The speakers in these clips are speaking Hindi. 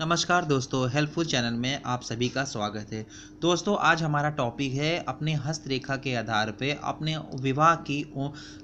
नमस्कार दोस्तों हेल्पफुल चैनल में आप सभी का स्वागत है दोस्तों आज हमारा टॉपिक है अपने हस्त रेखा के आधार पर अपने विवाह की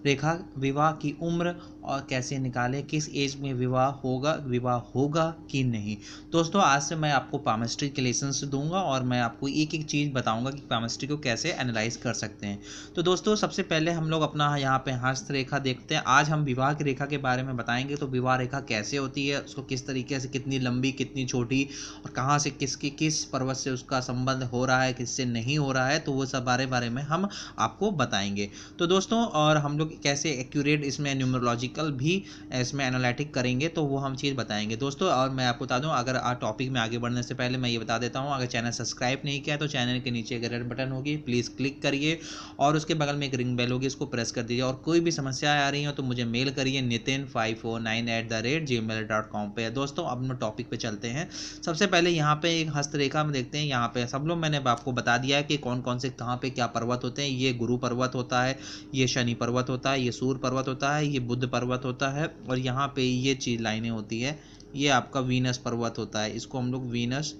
रेखा विवाह की उम्र और कैसे निकालें किस एज में विवाह होगा विवाह होगा कि नहीं दोस्तों आज से मैं आपको पामिस्ट्री के लेसन्स दूंगा और मैं आपको एक एक चीज़ बताऊंगा कि पामिस्ट्री को कैसे एनालाइज कर सकते हैं तो दोस्तों सबसे पहले हम लोग अपना यहाँ पे हस्त रेखा देखते हैं आज हम विवाह की रेखा के बारे में बताएंगे तो विवाह रेखा कैसे होती है उसको किस तरीके से कितनी लंबी कितनी छोटी और कहाँ से किसकी किस पर्वत से उसका संबंध हो रहा है किससे नहीं हो रहा है तो वो सब बारे बारे में हम आपको बताएंगे तो दोस्तों और हम लोग कैसे एक्यूरेट इसमें न्यूमरोलॉजी आर्टिकल भी इसमें एनालिटिक करेंगे तो वो हम चीज़ बताएंगे दोस्तों और मैं आपको बता दूँ अगर आप टॉपिक में आगे बढ़ने से पहले मैं ये बता देता हूँ अगर चैनल सब्सक्राइब नहीं किया तो चैनल के नीचे एक रेड बटन होगी प्लीज़ क्लिक करिए और उसके बगल में एक रिंग बेल होगी इसको प्रेस कर दीजिए और कोई भी समस्या आ रही हो तो मुझे मेल करिए Nitin five four nine at the rate Gmail dot com पर दोस्तों अपने टॉपिक पर चलते हैं सबसे पहले यहाँ पर एक हस्तरेखा में देखते हैं यहाँ पे सब लोग मैंने आपको बता दिया है कि कौन कौन से कहाँ पर क्या पर्वत होते हैं ये गुरु पर्वत होता है ये शनि पर्वत होता है ये सूर्य पर्वत होता है ये बुद्ध पर्वत पर्वत होता है और यहाँ पे ये चीज लाइनें होती है ये आपका वीनस पर्वत होता है इसको हम लोग वीनस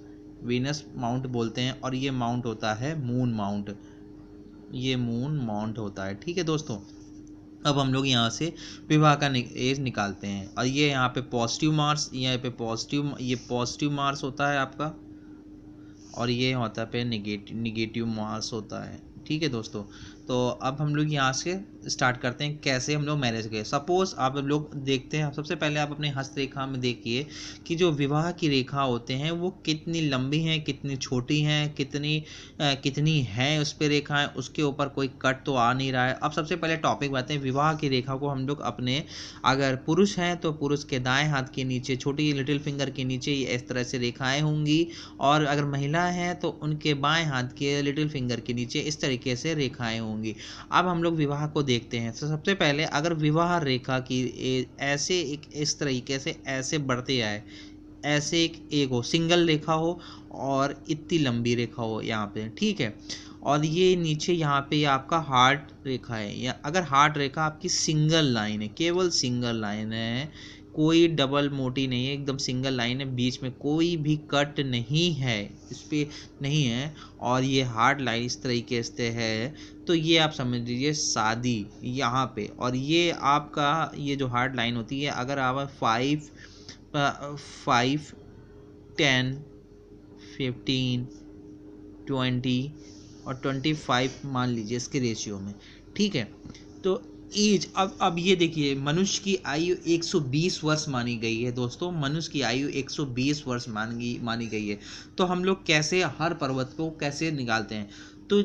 वीनस माउंट बोलते हैं और ये माउंट होता है मून माउंट ये मून माउंट होता है ठीक है दोस्तों अब हम लोग यहाँ से विवाह का एज निकालते हैं और ये यहाँ पे पॉजिटिव मार्स यहाँ पे पॉजिटिव ये पॉजिटिव मार्स होता है आपका और ये होता है पे निगेटिव निगेटिव मार्स होता है ठीक है दोस्तों तो अब हम लोग यहाँ से स्टार्ट करते हैं कैसे हम लोग मैरिज गए सपोज़ आप लोग देखते हैं सबसे पहले आप अपने हस्त रेखा में देखिए कि जो विवाह की रेखा होते हैं वो कितनी लंबी हैं कितनी छोटी हैं कितनी आ, कितनी हैं उस पर रेखाएँ उसके ऊपर कोई कट तो आ नहीं रहा है अब सबसे पहले टॉपिक बताते हैं विवाह की रेखा को हम लोग अपने अगर पुरुष हैं तो पुरुष के दाएँ हाथ के नीचे छोटी लिटिल फिंगर के नीचे ये इस तरह से रेखाएँ होंगी और अगर महिला हैं तो उनके बाएँ हाथ के लिटिल फिंगर के नीचे इस तरीके से रेखाएँ होंगी होंगी अब हम लोग विवाह को देखते हैं तो सबसे पहले अगर विवाह रेखा की ए, ऐसे एक इस तरीके से ऐसे बढ़ते आए ऐसे एक एक हो सिंगल रेखा हो और इतनी लंबी रेखा हो यहाँ पे ठीक है और ये नीचे यहाँ पे आपका हार्ट रेखा है या अगर हार्ट रेखा आपकी सिंगल लाइन है केवल सिंगल लाइन है कोई डबल मोटी नहीं है एकदम सिंगल लाइन है बीच में कोई भी कट नहीं है इस पर नहीं है और ये हार्ड लाइन इस तरीके से है तो ये आप समझ लीजिए शादी यहाँ पे और ये आपका ये जो हार्ड लाइन होती है अगर आप five five ten fifteen twenty और ट्वेंटी फाइव मान लीजिए इसके रेशियो में ठीक है तो एज अब अब ये देखिए मनुष्य की आयु 120 वर्ष मानी गई है दोस्तों मनुष्य की आयु 120 वर्ष मानी मानी गई है तो हम लोग कैसे हर पर्वत को कैसे निकालते हैं तो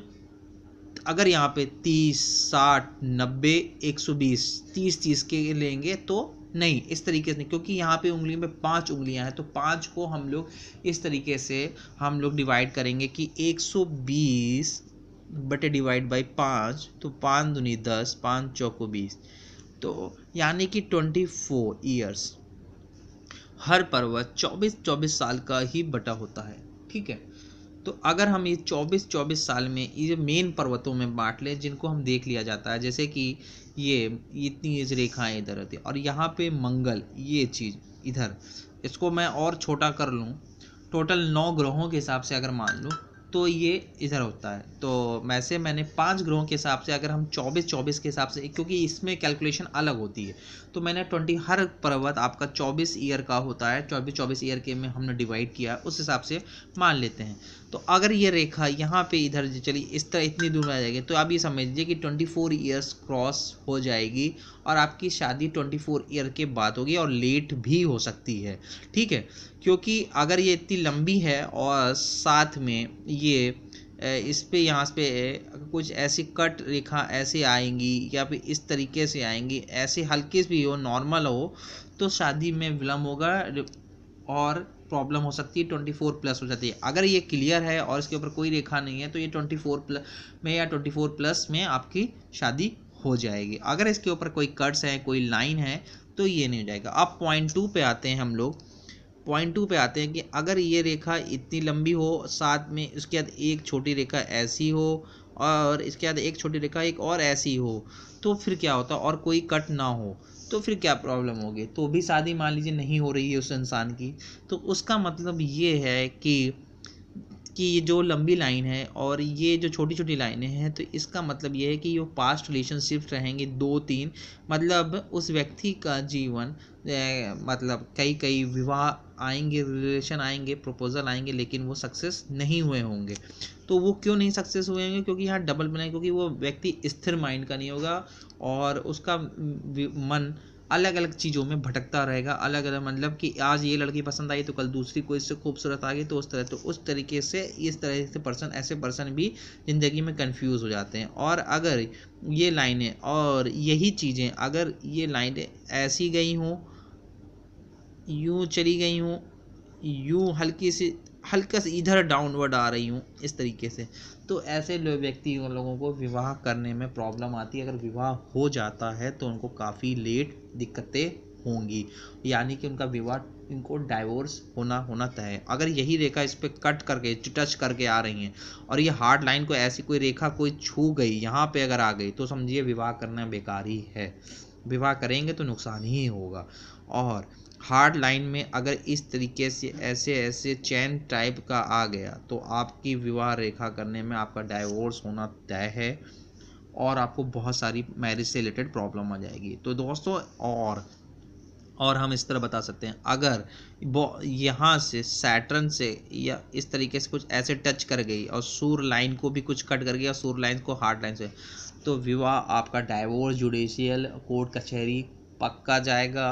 अगर यहाँ पे 30 60 90 120 30 तीस के लेंगे तो नहीं इस तरीके से क्योंकि यहाँ पे उंगली में पांच उंगलियां हैं तो पांच को हम लोग इस तरीके से हम लोग डिवाइड करेंगे कि 120 बटे डिवाइड बाई पाँच तो पाँच दुनी दस पाँच चौको बीस तो यानी कि ट्वेंटी फोर ईयर्स हर पर्वत चौबीस चौबीस साल का ही बटा होता है ठीक है तो अगर हम ये चौबीस चौबीस साल में ये मेन पर्वतों में बांट लें जिनको हम देख लिया जाता है जैसे कि ये इतनी रेखाएं इधर होती और यहाँ पे मंगल ये चीज़ इधर इसको मैं और छोटा कर लूँ टोटल नौ ग्रहों के हिसाब से अगर मान लूँ तो ये इधर होता है तो वैसे मैंने पांच ग्रहों के हिसाब से अगर हम चौबीस चौबीस के हिसाब से क्योंकि इसमें कैलकुलेशन अलग होती है तो मैंने ट्वेंटी हर पर्वत आपका चौबीस ईयर का होता है चौबीस चौबीस ईयर के में हमने डिवाइड किया है उस हिसाब से मान लेते हैं तो अगर ये रेखा यहाँ पे इधर चली इस तरह इतनी दूर आ जाएगी तो आप ये समझिए कि ट्वेंटी फोर ईयर्स क्रॉस हो जाएगी और आपकी शादी ट्वेंटी फोर ईयर के बाद होगी और लेट भी हो सकती है ठीक है क्योंकि अगर ये इतनी लंबी है और साथ में ये इस पे यहाँ पे कुछ ऐसी कट रेखा ऐसे आएंगी या फिर इस तरीके से आएंगी ऐसे हल्के भी हो नॉर्मल हो तो शादी में विलम्ब होगा और प्रॉब्लम हो सकती है ट्वेंटी फोर प्लस हो जाती है अगर ये क्लियर है और इसके ऊपर कोई रेखा नहीं है तो ये ट्वेंटी फोर प्लस में या ट्वेंटी फोर प्लस में आपकी शादी हो जाएगी अगर इसके ऊपर कोई कट्स हैं कोई लाइन है तो ये नहीं हो जाएगा अब पॉइंट टू पे आते हैं हम लोग पॉइंट टू पे आते हैं कि अगर ये रेखा इतनी लंबी हो साथ में उसके बाद एक छोटी रेखा ऐसी हो और इसके बाद एक छोटी रेखा एक और ऐसी हो तो फिर क्या होता और कोई कट ना हो तो फिर क्या प्रॉब्लम होगी तो भी शादी मान लीजिए नहीं हो रही है उस इंसान की तो उसका मतलब ये है कि कि ये जो लंबी लाइन है और ये जो छोटी छोटी लाइनें हैं तो इसका मतलब ये है कि वो पास्ट रिलेशनशिप रहेंगे दो तीन मतलब उस व्यक्ति का जीवन ए, मतलब कई कई विवाह आएंगे रिलेशन आएंगे प्रपोज़ल आएंगे लेकिन वो सक्सेस नहीं हुए होंगे तो वो क्यों नहीं सक्सेस हुए होंगे क्योंकि यहाँ डबल बनाए क्योंकि वो व्यक्ति स्थिर माइंड का नहीं होगा और उसका मन अलग अलग चीज़ों में भटकता रहेगा अलग अलग मतलब कि आज ये लड़की पसंद आई तो कल दूसरी कोई इससे खूबसूरत आ गई तो उस तरह तो उस तरीके से इस तरह से पर्सन ऐसे पर्सन भी ज़िंदगी में कंफ्यूज हो जाते हैं और अगर ये लाइनें और यही चीज़ें अगर ये लाइनें ऐसी गई हों यूँ चली गई हों यूँ हल्की सी हल्का से इधर डाउनवर्ड आ रही हूँ इस तरीके से तो ऐसे व्यक्ति उन लोगों को विवाह करने में प्रॉब्लम आती है अगर विवाह हो जाता है तो उनको काफ़ी लेट दिक्कतें होंगी यानी कि उनका विवाह इनको डाइवोर्स होना होना तय अगर यही रेखा इस पर कट करके टच करके आ रही हैं और ये हार्ड लाइन को ऐसी कोई रेखा कोई छू गई यहाँ पे अगर आ गई तो समझिए विवाह करना बेकार ही है विवाह करेंगे तो नुकसान ही होगा और हार्ड लाइन में अगर इस तरीके से ऐसे ऐसे चैन टाइप का आ गया तो आपकी विवाह रेखा करने में आपका डाइवोर्स होना तय है और आपको बहुत सारी मैरिज से रिलेटेड प्रॉब्लम आ जाएगी तो दोस्तों और और हम इस तरह बता सकते हैं अगर यहाँ से सैटर्न से या इस तरीके से कुछ ऐसे टच कर गई और सूर लाइन को भी कुछ कट कर गया सूर लाइन को हार्ड लाइन से तो विवाह आपका डाइवोर्स जुडिशियल कोर्ट कचहरी पक्का जाएगा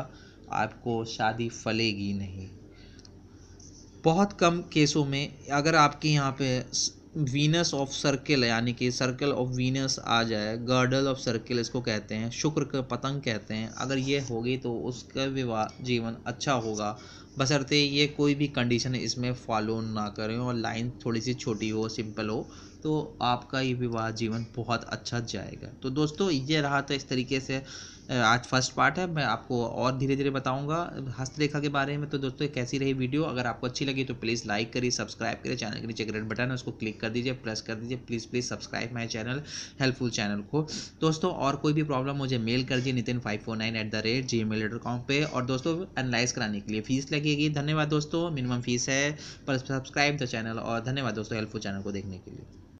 आपको शादी फलेगी नहीं बहुत कम केसों में अगर आपके यहाँ पे वीनस ऑफ सर्किल यानी कि सर्कल ऑफ वीनस आ जाए गर्डल ऑफ सर्किल इसको कहते हैं शुक्र का पतंग कहते हैं अगर ये होगी तो उसका विवाह जीवन अच्छा होगा बसरते ये कोई भी कंडीशन इसमें फॉलो ना करें और लाइन थोड़ी सी छोटी हो सिंपल हो तो आपका ये विवाह जीवन बहुत अच्छा जाएगा तो दोस्तों ये रहा था इस तरीके से आज फर्स्ट पार्ट है मैं आपको और धीरे धीरे बताऊंगा हस्तरेखा के बारे में तो दोस्तों कैसी रही वीडियो अगर आपको अच्छी लगी तो प्लीज़ लाइक करिए सब्सक्राइब करिए चैनल के नीचे रेड बटन है उसको क्लिक कर दीजिए प्रेस कर दीजिए please please subscribe my channel helpful channel को दोस्तों और कोई भी प्रॉब्लम मुझे मेल कर दीजिए Nitin five four nine at the rate Gmail dot com पर और दोस्तों एनालाइज कराने के लिए फीस लगी लगेगी धन्यवाद दोस्तों मिनिमम फीस है पर सब्सक्राइब द चैनल और धन्यवाद दोस्तों हेल्पफुल चैनल को देखने के लिए